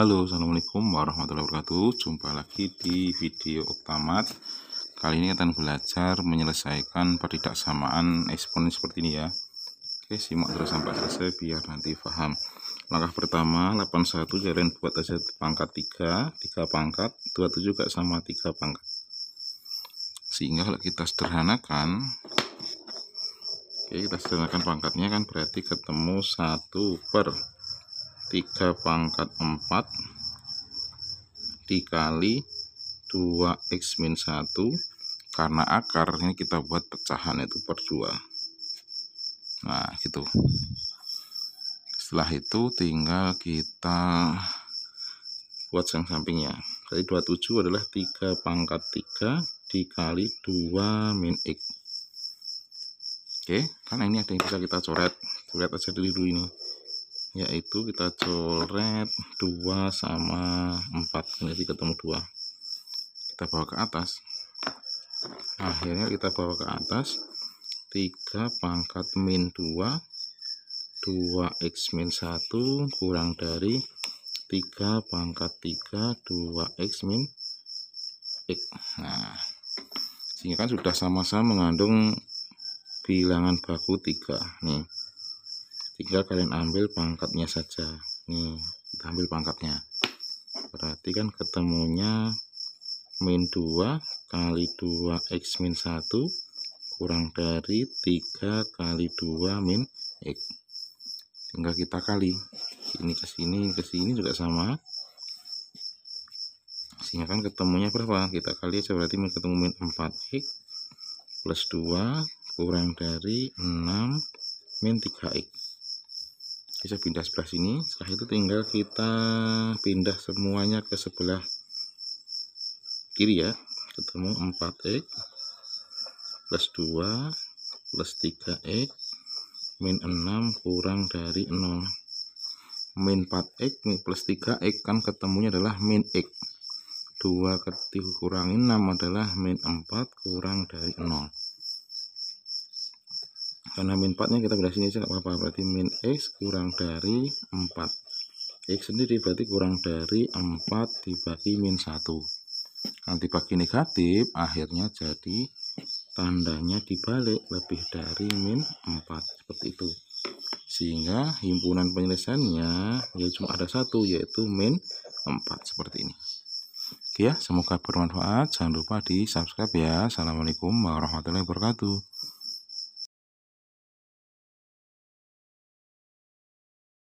Halo assalamualaikum warahmatullahi wabarakatuh jumpa lagi di video oktamat kali ini akan belajar menyelesaikan pertidaksamaan eksponen seperti ini ya oke simak terus sampai selesai biar nanti paham langkah pertama 81 jalan buat aja pangkat 3 3 pangkat 27 juga sama 3 pangkat sehingga kalau kita sederhanakan oke kita sederhanakan pangkatnya kan berarti ketemu 1 per 3 pangkat 4 dikali 2x min 1 karena akarnya kita buat pecahan itu per 2 nah gitu setelah itu tinggal kita buat yang sampingnya jadi 27 adalah 3 pangkat 3 dikali 2 min x oke karena ini ada yang bisa kita coret lihat aja dulu ini yaitu kita coret 2 sama 4 ini ketemu 2 kita bawa ke atas akhirnya kita bawa ke atas 3 pangkat min 2 2x min 1 kurang dari 3 pangkat 3 2x min x nah sehingga kan sudah sama-sama mengandung bilangan baku 3 nih tinggal kalian ambil pangkatnya saja nih kita ambil pangkatnya berarti kan ketemunya min 2 kali 2 x min 1 kurang dari 3 kali 2 min x tinggal kita kali ini ke sini ke sini juga sama sehingga kan ketemunya berapa kita kali aja berarti ketemu min 4x plus 2 kurang dari 6 min 3x bisa pindah sebelah sini setelah itu tinggal kita pindah semuanya ke sebelah kiri ya ketemu 4x plus 2 plus 3x min 6 kurang dari 0 min 4x min plus 3x kan ketemunya adalah min x 2 kurangin 6 adalah min 4 kurang dari 0 karena min 4 nya kita belah sini aja gak apa-apa berarti min x kurang dari 4 x sendiri berarti kurang dari 4 dibagi min 1 nanti bagi negatif akhirnya jadi tandanya dibalik lebih dari min 4 seperti itu sehingga himpunan penyelesaiannya ya cuma ada satu yaitu min 4 seperti ini Oke ya, semoga bermanfaat. Jangan lupa di subscribe ya. Assalamualaikum warahmatullahi wabarakatuh.